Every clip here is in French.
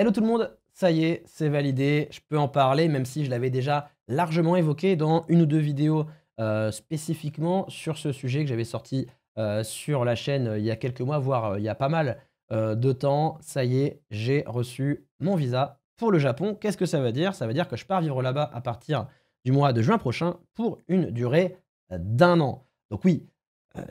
Hello tout le monde, ça y est, c'est validé, je peux en parler, même si je l'avais déjà largement évoqué dans une ou deux vidéos euh, spécifiquement sur ce sujet que j'avais sorti euh, sur la chaîne euh, il y a quelques mois, voire il y a pas mal de temps. Ça y est, j'ai reçu mon visa pour le Japon. Qu'est-ce que ça veut dire Ça veut dire que je pars vivre là-bas à partir du mois de juin prochain pour une durée d'un an. Donc oui,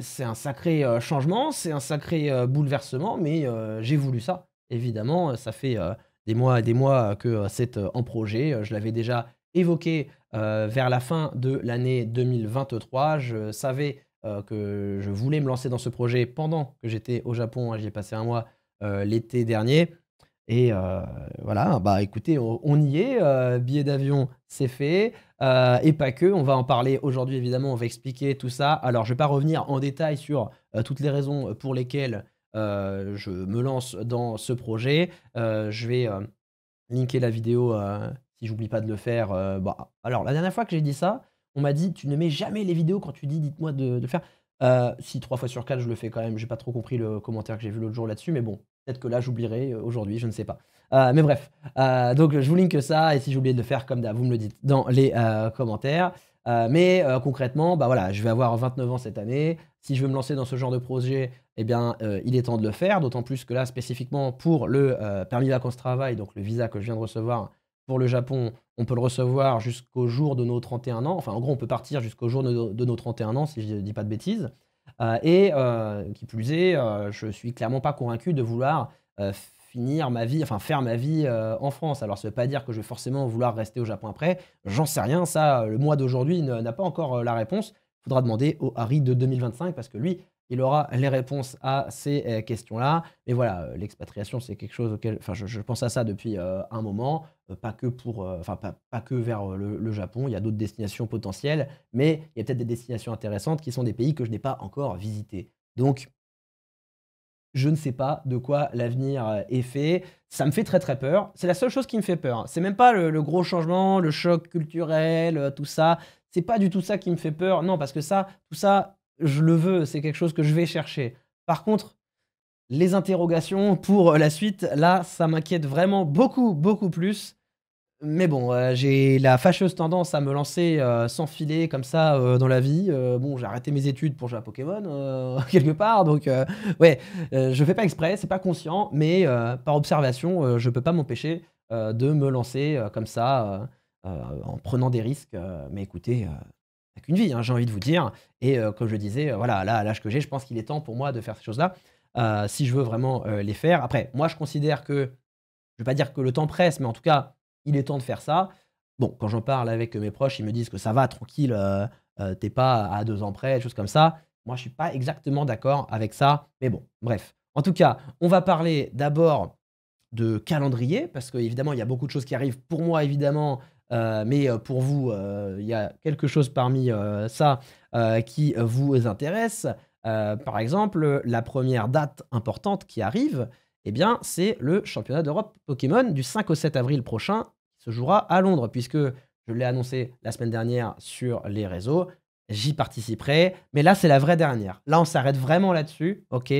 c'est un sacré changement, c'est un sacré bouleversement, mais j'ai voulu ça. Évidemment, euh, ça fait euh, des mois et des mois que euh, c'est en projet. Je l'avais déjà évoqué vers la fin de l'année 2023. Je savais que je voulais me lancer dans ce projet pendant que j'étais au Japon. Hein. J'y ai passé un mois l'été dernier. Et voilà, bah écoutez, on, y est, billet d'avion, c'est fait. et pas que, on va en parler aujourd'hui évidemment, on va expliquer tout ça. Alors je ne vais pas revenir en détail sur toutes les raisons pour lesquelles euh, je me lance dans ce projet. Euh, je vais euh, linker la vidéo si j'oublie pas de le faire. Bah, alors, la dernière fois que j'ai dit ça, on m'a dit tu ne mets jamais les vidéos quand tu dis dites-moi de, de, faire. si trois fois sur quatre je le fais quand même, j'ai pas trop compris le commentaire que j'ai vu l'autre jour là-dessus, mais bon, peut-être que là j'oublierai aujourd'hui, je ne sais pas. mais bref, donc je vous link ça et si j'oublie de le faire comme d'hab, vous me le dites dans les commentaires. Euh, mais euh, concrètement, bah voilà, je vais avoir 29 ans cette année. Si je veux me lancer dans ce genre de projet, eh bien, euh, il est temps de le faire. D'autant plus que là, spécifiquement pour le permis vacances travail, donc le visa que je viens de recevoir pour le Japon, on peut le recevoir jusqu'au jour de nos 31 ans. Enfin, en gros, on peut partir jusqu'au jour de, nos 31 ans, si je ne dis pas de bêtises. et qui plus est, je suis clairement pas convaincu de vouloir finir ma vie, enfin faire ma vie euh, en France. Alors ça ne veut pas dire que je vais forcément vouloir rester au Japon après. J'en sais rien, ça, euh, le mois d'aujourd'hui n'a pas encore euh, la réponse. Il faudra demander au Harry de 2025 parce que lui, il aura les réponses à ces questions-là. Mais voilà, l'expatriation, c'est quelque chose auquel, enfin, je, pense à ça depuis un moment, pas que pour, enfin, pas, que vers le, le Japon. Il y a d'autres destinations potentielles, mais il y a peut-être des destinations intéressantes qui sont des pays que je n'ai pas encore visités. Donc, je ne sais pas de quoi l'avenir euh, est fait. Ça me fait très très peur. C'est la seule chose qui me fait peur. Hein. C'est même pas le, gros changement, le choc culturel, euh, tout ça. C'est pas du tout ça qui me fait peur. Non, parce que ça, tout ça, je le veux. C'est quelque chose que je vais chercher. Par contre, les interrogations pour euh, la suite, là, ça m'inquiète vraiment beaucoup, beaucoup plus. Mais bon, euh, j'ai la fâcheuse tendance à me lancer euh, sans filer comme ça euh, dans la vie. bon, j'ai arrêté mes études pour jouer à Pokémon quelque part, donc ouais, je fais pas exprès, c'est pas conscient, mais par observation, je peux pas m'empêcher de me lancer comme ça en prenant des risques. mais écoutez, c'est qu'une vie, hein, j'ai envie de vous dire. Et comme je disais, voilà, là, à l'âge que j'ai, je pense qu'il est temps pour moi de faire ces choses-là si je veux vraiment les faire. Après, moi, je considère que, je vais pas dire que le temps presse, mais en tout cas il est temps de faire ça. Bon, quand j'en parle avec mes proches, ils me disent que ça va, tranquille, euh, euh, t'es pas à deux ans près, choses comme ça. Moi, je suis pas exactement d'accord avec ça, mais bon, bref. En tout cas, on va parler d'abord de calendrier, parce qu'évidemment, il y a beaucoup de choses qui arrivent pour moi, évidemment, euh, mais pour vous, il y a quelque chose parmi ça qui vous intéresse. par exemple, la première date importante qui arrive, eh bien, c'est le championnat d'Europe Pokémon du 5 au 7 avril prochain qui se jouera à Londres, puisque je l'ai annoncé la semaine dernière sur les réseaux. J'y participerai, mais là, c'est la vraie dernière. Là, on s'arrête vraiment là-dessus, ok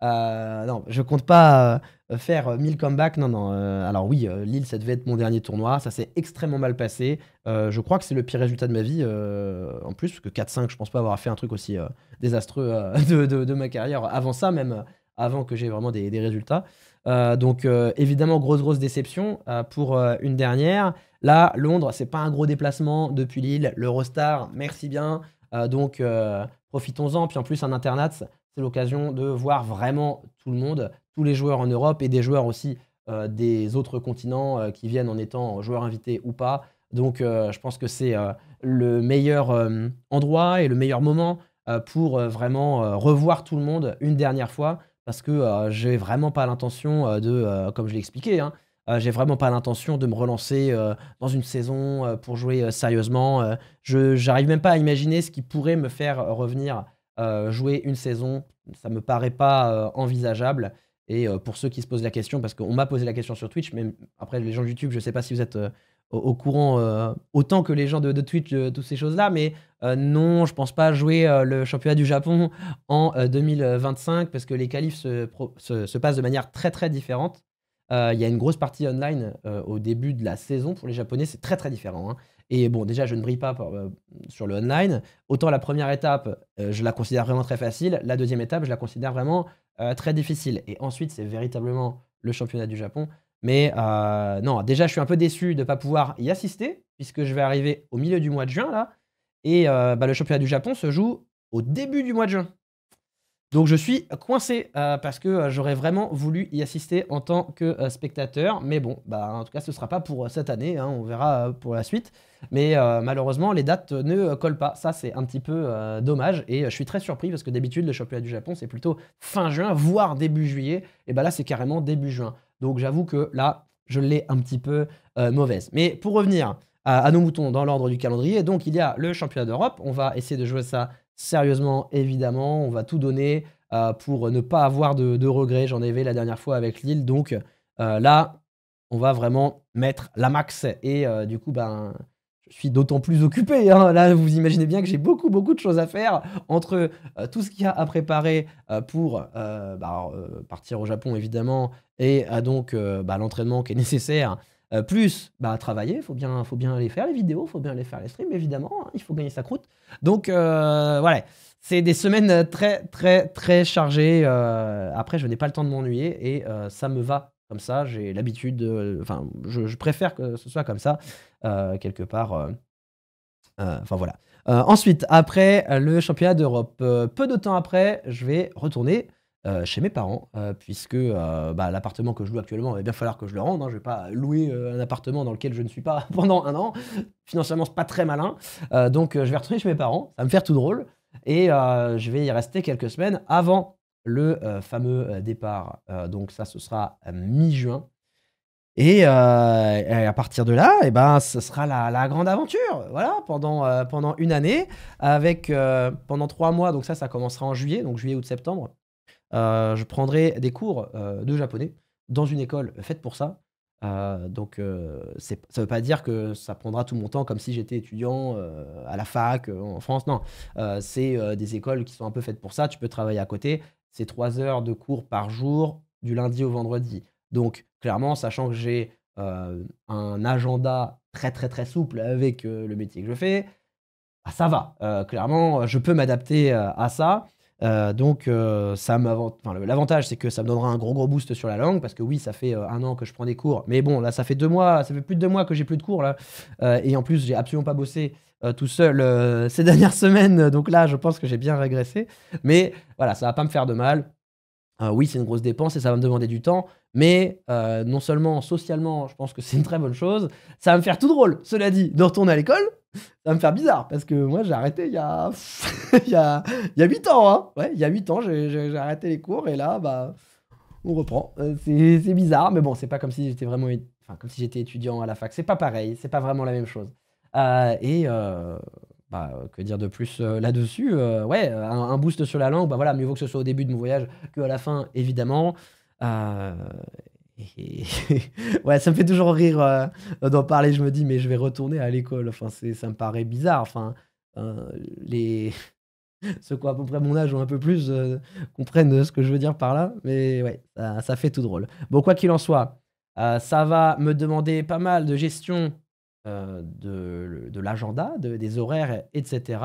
euh, non, je compte pas euh, faire 1000 comebacks. Non, non. Euh, alors oui, Lille, ça devait être mon dernier tournoi. Ça s'est extrêmement mal passé. je crois que c'est le pire résultat de ma vie. en plus, parce que 4-5, je pense pas avoir fait un truc aussi désastreux de, ma carrière. Avant ça, même avant que j'ai vraiment des, résultats. Euh, donc euh, évidemment, grosse, grosse déception euh, pour une dernière. Là, Londres, c'est pas un gros déplacement depuis Lille. L'Eurostar, merci bien. donc profitons-en. Puis en plus, un internat, c'est l'occasion de voir vraiment tout le monde, tous les joueurs en Europe et des joueurs aussi des autres continents qui viennent en étant joueurs invités ou pas. Donc je pense que c'est le meilleur endroit et le meilleur moment pour vraiment revoir tout le monde une dernière fois parce que je euh, j'ai vraiment pas l'intention euh, de, euh, comme je l'ai expliqué, hein, j'ai vraiment pas l'intention de me relancer dans une saison pour jouer sérieusement. je n'arrive même pas à imaginer ce qui pourrait me faire revenir jouer une saison. Ça me paraît pas envisageable. Et pour ceux qui se posent la question, parce qu'on m'a posé la question sur Twitch, mais après les gens de YouTube, je sais pas si vous êtes au, courant euh, autant que les gens de, de Twitch, toutes ces choses-là, mais euh, non, je pense pas jouer euh, le championnat du Japon en 2025 parce que les qualifs se, se, passent de manière très très différente. Il y a une grosse partie online au début de la saison pour les Japonais, c'est très très différent. Hein. Et bon, déjà, je ne brille pas sur le online. Autant la première étape, je la considère vraiment très facile. La deuxième étape, je la considère vraiment très difficile. Et ensuite, c'est véritablement le championnat du Japon mais euh, non, déjà, je suis un peu déçu de ne pas pouvoir y assister, puisque je vais arriver au milieu du mois de juin, là. Et euh, bah, le championnat du Japon se joue au début du mois de juin. Donc je suis coincé euh, parce que j'aurais vraiment voulu y assister en tant que spectateur. Mais bon, bah, en tout cas, ce ne sera pas pour cette année. Hein, on verra pour la suite. Mais malheureusement, les dates ne collent pas. Ça, c'est un petit peu dommage. Et je suis très surpris parce que d'habitude, le championnat du Japon, c'est plutôt fin juin, voire début juillet. Et bah là, c'est carrément début juin. Donc j'avoue que là, je l'ai un petit peu euh, mauvaise. Mais pour revenir à, nos moutons dans l'ordre du calendrier, donc il y a le championnat d'Europe. On va essayer de jouer ça sérieusement, évidemment. On va tout donner euh, pour ne pas avoir de, regrets. J'en avais la dernière fois avec Lille. Donc euh, là, on va vraiment mettre la max. Et du coup, ben, je suis d'autant plus occupé. Hein. Là, vous imaginez bien que j'ai beaucoup, beaucoup de choses à faire entre euh, tout ce qu'il y a à préparer euh, pour euh, bah, partir au Japon, évidemment, et donc bah, l'entraînement qui est nécessaire. plus bah, travailler, il faut bien, faut bien aller faire les vidéos, il faut bien aller faire les streams, évidemment, hein. il faut gagner sa croûte. Donc voilà, c'est des semaines très, très, très chargées. après, je n'ai pas le temps de m'ennuyer et ça me va comme ça. J'ai l'habitude, euh, enfin, je, préfère que ce soit comme ça, euh, quelque part. Euh, enfin voilà. ensuite, après le championnat d'Europe, peu de temps après, je vais retourner chez mes parents, puisque bah, l'appartement que je loue actuellement, il va bien falloir que je le rende. Hein. je ne vais pas louer un appartement dans lequel je ne suis pas pendant un an. Financièrement, c'est pas très malin. donc, je vais retourner chez mes parents. Ça va me faire tout drôle. Et je vais y rester quelques semaines avant le euh, fameux euh, départ. Euh, donc ça, ce sera mi-juin. Et, à partir de là, et eh ben, ce sera la, grande aventure. Voilà, pendant, pendant une année, avec pendant trois mois. Donc ça, ça commencera en juillet, donc juillet, août, septembre. je prendrai des cours de japonais dans une école faite pour ça. donc ça ne veut pas dire que ça prendra tout mon temps comme si j'étais étudiant à la fac en France. Non, c'est des écoles qui sont un peu faites pour ça. Tu peux travailler à côté c'est trois heures de cours par jour du lundi au vendredi. Donc, clairement, sachant que j'ai euh, un agenda très, très, très souple avec euh, le métier que je fais, bah, ça va. Euh, clairement, je peux m'adapter à ça. Euh, donc, euh, ça l'avantage, c'est que ça me donnera un gros gros boost sur la langue parce que oui, ça fait euh, un an que je prends des cours, mais bon, là, ça fait deux mois, ça fait plus de deux mois que j'ai plus de cours là, et en plus, j'ai absolument pas bossé tout seul ces dernières semaines, donc là, je pense que j'ai bien régressé, mais voilà, ça va pas me faire de mal. Euh, oui, c'est une grosse dépense et ça va me demander du temps, mais euh, non seulement socialement, je pense que c'est une très bonne chose, ça va me faire tout drôle, cela dit, de retourner à l'école, ça va me faire bizarre, parce que moi j'ai arrêté il y a, il y, a... 8 ans, il y a 8 ans, hein. j'ai arrêté les cours et là, bah, on reprend. Euh, c'est bizarre, mais bon, c'est pas comme si j'étais vraiment, enfin, comme si j'étais étudiant à la fac, c'est pas pareil, c'est pas vraiment la même chose. et bah, euh, que dire de plus euh, là-dessus euh, Ouais, un, boost sur la langue, bah voilà, mieux vaut que ce soit au début de mon voyage qu'à la fin, évidemment. ouais, ça me fait toujours rire d'en parler. Je me dis, mais je vais retourner à l'école. Enfin, ça me paraît bizarre. Enfin, les ceux qui ont à peu près mon âge ou un peu plus comprennent ce que je veux dire par là. Mais ouais, ça, ça fait tout drôle. Bon, quoi qu'il en soit, ça va me demander pas mal de gestion euh, de, l'agenda, des horaires, etc.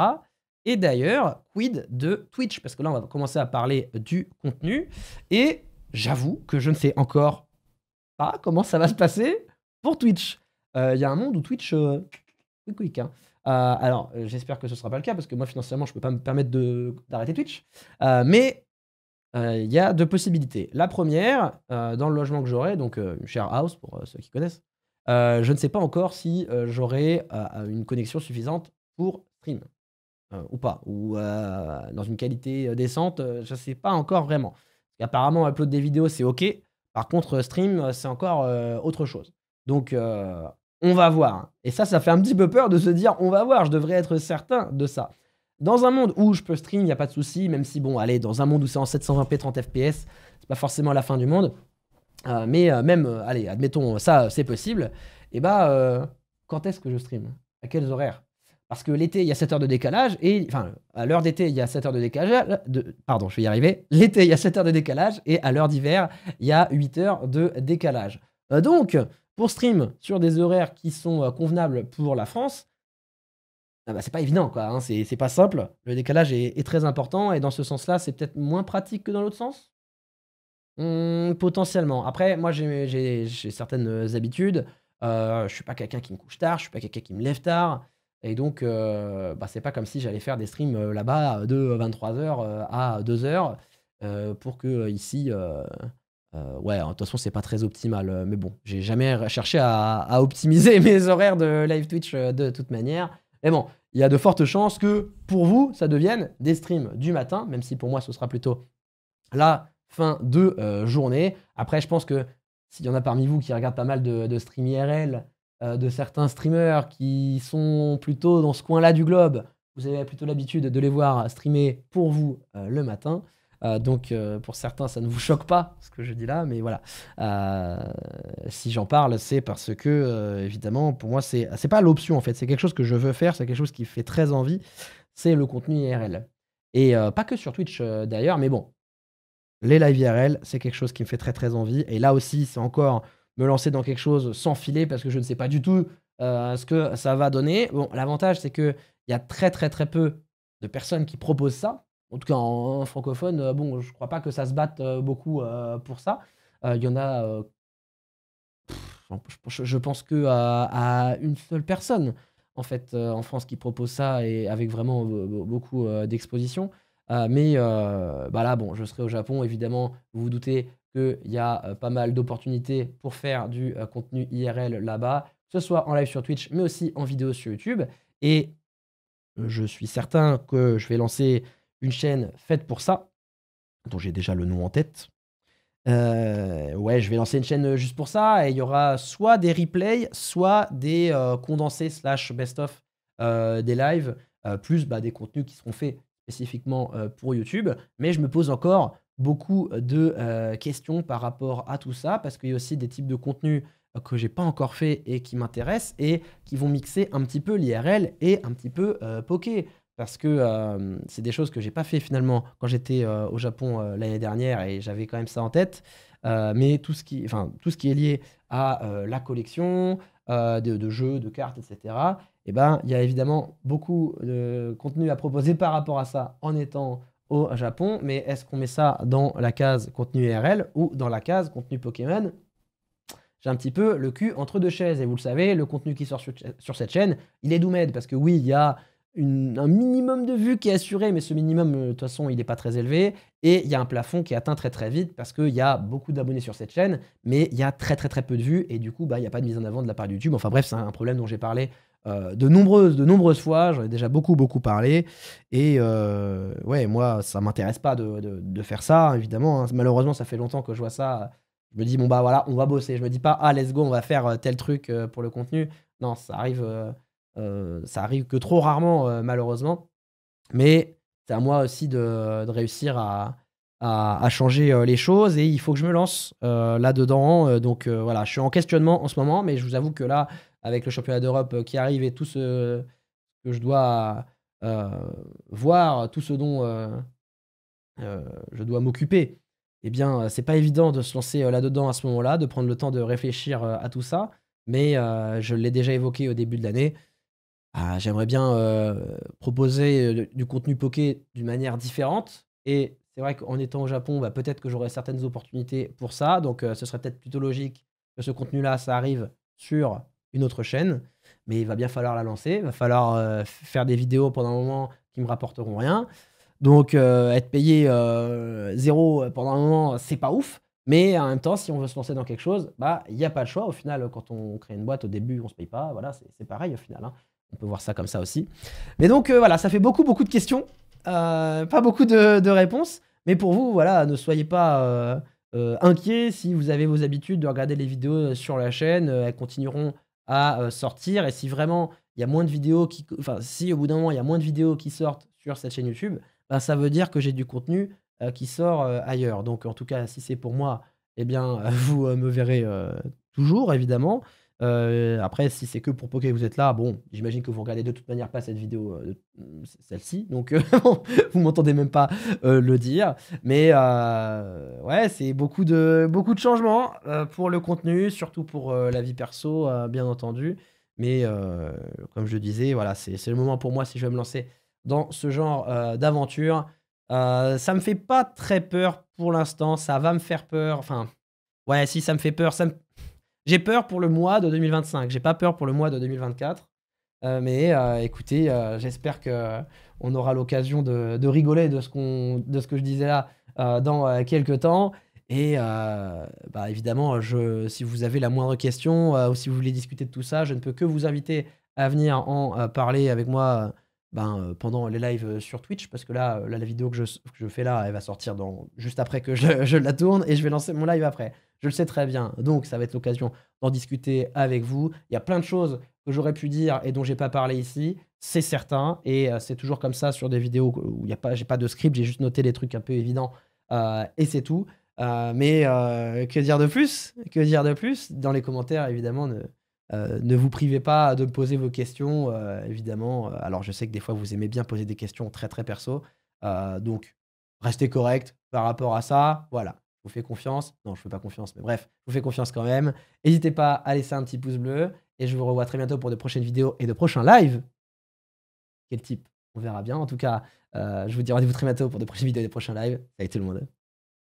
Et d'ailleurs, quid de Twitch Parce que là, on va commencer à parler du contenu. Et j'avoue que je ne sais encore pas comment ça va se passer pour Twitch. Euh, il y a un monde où Twitch... Euh, quick, hein. alors, j'espère que ce ne sera pas le cas, parce que moi, financièrement, je ne peux pas me permettre d'arrêter Twitch. mais il y a deux possibilités. La première, dans le logement que j'aurai, donc une share house, pour ceux qui connaissent, euh, je ne sais pas encore si euh, j'aurai euh, une connexion suffisante pour stream ou pas, ou dans une qualité décente, je ne sais pas encore vraiment. Apparemment, upload des vidéos, c'est OK. Par contre, stream, c'est encore autre chose. Donc, on va voir. Et ça, ça fait un petit peu peur de se dire, on va voir, je devrais être certain de ça. Dans un monde où je peux stream, il n'y a pas de souci, même si, bon, allez, dans un monde où c'est en 720p 30 fps, c'est pas forcément la fin du monde. Euh, mais euh, même, euh, allez, admettons, ça, c'est possible. Et eh bah, ben, quand est-ce que je stream À quels horaires Parce que l'été, il y a 7 heures de décalage. Et, enfin, à l'heure d'été, il y a 7 heures de décalage. pardon, je vais y arriver. L'été, il y a 7 heures de décalage. Et à l'heure d'hiver, il y a 8 heures de décalage. donc, pour stream sur des horaires qui sont convenables pour la France, ah bah, c'est pas évident, quoi. Hein, c'est pas simple. Le décalage est très important. Et dans ce sens-là, c'est peut-être moins pratique que dans l'autre sens Hum, potentiellement. Après, moi, j'ai certaines habitudes. Euh, je suis pas quelqu'un qui me couche tard, je suis pas quelqu'un qui me lève tard. Et donc, euh, bah, c'est pas comme si j'allais faire des streams euh, là-bas de 23h euh, à 2h euh, pour que ici. ouais, de toute façon, c'est pas très optimal. Mais bon, j'ai jamais cherché à, à, optimiser mes horaires de live Twitch de toute manière. Mais bon, il y a de fortes chances que pour vous, ça devienne des streams du matin, même si pour moi, ce sera plutôt là fin de euh, journée. Après, je pense que s'il y en a parmi vous qui regardent pas mal de, de stream IRL, euh, de certains streamers qui sont plutôt dans ce coin-là du globe, vous avez plutôt l'habitude de les voir streamer pour vous euh, le matin. donc pour certains, ça ne vous choque pas ce que je dis là, mais voilà. si j'en parle, c'est parce que évidemment, pour moi, c'est c'est pas l'option en fait. C'est quelque chose que je veux faire, c'est quelque chose qui fait très envie. C'est le contenu IRL. Et pas que sur Twitch d'ailleurs, mais bon, les live IRL, c'est quelque chose qui me fait très très envie. Et là aussi, c'est encore me lancer dans quelque chose sans filet parce que je ne sais pas du tout euh, ce que ça va donner. Bon, l'avantage, c'est qu'il y a très très très peu de personnes qui proposent ça. En tout cas, en, francophone, euh, bon, je crois pas que ça se batte euh, beaucoup pour ça. Il y en a. je, pense que à une seule personne, en fait, en France qui propose ça et avec vraiment beaucoup d'exposition. Euh, mais euh, bah là, bon, je serai au Japon, évidemment, vous vous doutez qu'il y a euh, pas mal d'opportunités pour faire du contenu IRL là-bas, que ce soit en live sur Twitch, mais aussi en vidéo sur YouTube. Et je suis certain que je vais lancer une chaîne faite pour ça, dont j'ai déjà le nom en tête. ouais, je vais lancer une chaîne juste pour ça et il y aura soit des replays, soit des condensés slash best-of des lives, plus bah, des contenus qui seront faits spécifiquement euh, pour YouTube, mais je me pose encore beaucoup euh, de euh, questions par rapport à tout ça, parce qu'il y a aussi des types de contenus que j'ai pas encore fait et qui m'intéressent et qui vont mixer un petit peu l'IRL et un petit peu Poké. Parce que c'est des choses que j'ai pas fait finalement quand j'étais au Japon l'année dernière et j'avais quand même ça en tête. mais tout ce, qui, enfin, tout ce qui est lié à la collection de, jeux, de cartes, etc., eh ben, il y a évidemment beaucoup de contenu à proposer par rapport à ça en étant au Japon. Mais est-ce qu'on met ça dans la case contenu IRL ou dans la case contenu Pokémon j'ai un petit peu le cul entre deux chaises. Et vous le savez, le contenu qui sort sur, cette chaîne, il est doumed. Parce que oui, il y a un minimum de vues qui est assuré, mais ce minimum, euh, de toute façon, il n'est pas très élevé. Et il y a un plafond qui est atteint très très vite parce qu'il y a beaucoup d'abonnés sur cette chaîne, mais il y a très très très peu de vues. Et du coup, bah, il n'y a pas de mise en avant de la part de YouTube. Enfin bref, c'est un problème dont j'ai parlé euh, de nombreuses, de nombreuses fois. J'en ai déjà beaucoup, beaucoup parlé. Et euh, ouais, moi, ça m'intéresse pas de, faire ça, évidemment. Hein. Malheureusement, ça fait longtemps que je vois ça. Je me dis, bon, bah voilà, on va bosser. Je me dis pas, ah, let's go, on va faire euh, tel truc pour le contenu. Non, ça arrive, ça arrive que trop rarement, malheureusement. Mais c'est à moi aussi de, réussir à, à, changer les choses et il faut que je me lance là-dedans. donc voilà, je suis en questionnement en ce moment, mais je vous avoue que là, avec le championnat d'Europe euh, qui arrive et tout ce que je dois euh, voir, tout ce dont euh, je dois m'occuper, eh bien, c'est pas évident de se lancer là-dedans à ce moment-là, de prendre le temps de réfléchir à tout ça. Mais je l'ai déjà évoqué au début de l'année. Ah, j'aimerais bien proposer du contenu poké d'une manière différente. Et c'est vrai qu'en étant au Japon, bah, peut-être que j'aurai certaines opportunités pour ça. Donc, ce serait peut-être plutôt logique que ce contenu-là, ça arrive sur une autre chaîne, mais il va bien falloir la lancer, il va falloir euh, faire des vidéos pendant un moment qui me rapporteront rien. Donc euh, être payé euh, zéro pendant un moment, c'est pas ouf. Mais en même temps, si on veut se lancer dans quelque chose, bah il n'y a pas le choix. Au final, quand on crée une boîte, au début, on se paye pas. Voilà, c'est pareil au final. Hein. On peut voir ça comme ça aussi. Mais donc voilà, ça fait beaucoup beaucoup de questions, pas beaucoup de, réponses. Mais pour vous, voilà, ne soyez pas inquiets inquiet si vous avez vos habitudes de regarder les vidéos sur la chaîne. elles continueront à euh, sortir. Et si vraiment il y a moins de vidéos qui, enfin, si au bout d'un moment il y a moins de vidéos qui sortent sur cette chaîne YouTube, bah, ça veut dire que j'ai du contenu euh, qui sort euh, ailleurs. Donc en tout cas, si c'est pour moi, eh bien vous me verrez toujours évidemment. Euh, après, si c'est que pour poker que vous êtes là, bon, j'imagine que vous regardez de toute manière pas cette vidéo, euh, mm, celle-ci, donc euh, vous m'entendez même pas le dire. Mais ouais, c'est beaucoup de, beaucoup de changements pour le contenu, surtout pour la vie perso, bien entendu. Mais comme je disais, voilà, c'est le moment pour moi si je vais me lancer dans ce genre d'aventure. ça me fait pas très peur pour l'instant, ça va me faire peur. Enfin, ouais, si ça me fait peur, ça me j'ai peur pour le mois de 2025. J'ai pas peur pour le mois de 2024. Euh, mais euh, écoutez, euh, j'espère que on aura l'occasion de, rigoler de ce, qu'on, de ce que je disais là dans quelques temps. Et bah, évidemment, je, si vous avez la moindre question ou si vous voulez discuter de tout ça, je ne peux que vous inviter à venir en parler avec moi ben, pendant les lives sur Twitch, parce que là, la vidéo que je, fais là, elle va sortir dans, juste après que je la tourne et je vais lancer mon live après. Je le sais très bien. Donc, ça va être l'occasion d'en discuter avec vous. Il y a plein de choses que j'aurais pu dire et dont j'ai pas parlé ici, c'est certain. Et euh, c'est toujours comme ça sur des vidéos où il a pas, j'ai pas de script, j'ai juste noté les trucs un peu évidents euh, et c'est tout. Euh, mais que dire de plus Que dire de plus Dans les commentaires, évidemment, ne, ne vous privez pas de poser vos questions, évidemment. Alors, je sais que des fois, vous aimez bien poser des questions très très perso, donc restez correct par rapport à ça. Voilà vous faites confiance. Non, je ne fais pas confiance, mais bref, vous fais confiance quand même. N'hésitez pas à laisser un petit pouce bleu et je vous revois très bientôt pour de prochaines vidéos et de prochains lives. Quel type On verra bien. En tout cas, euh, je vous dis rendez-vous très bientôt pour de prochaines vidéos et de prochains lives. Salut tout le monde.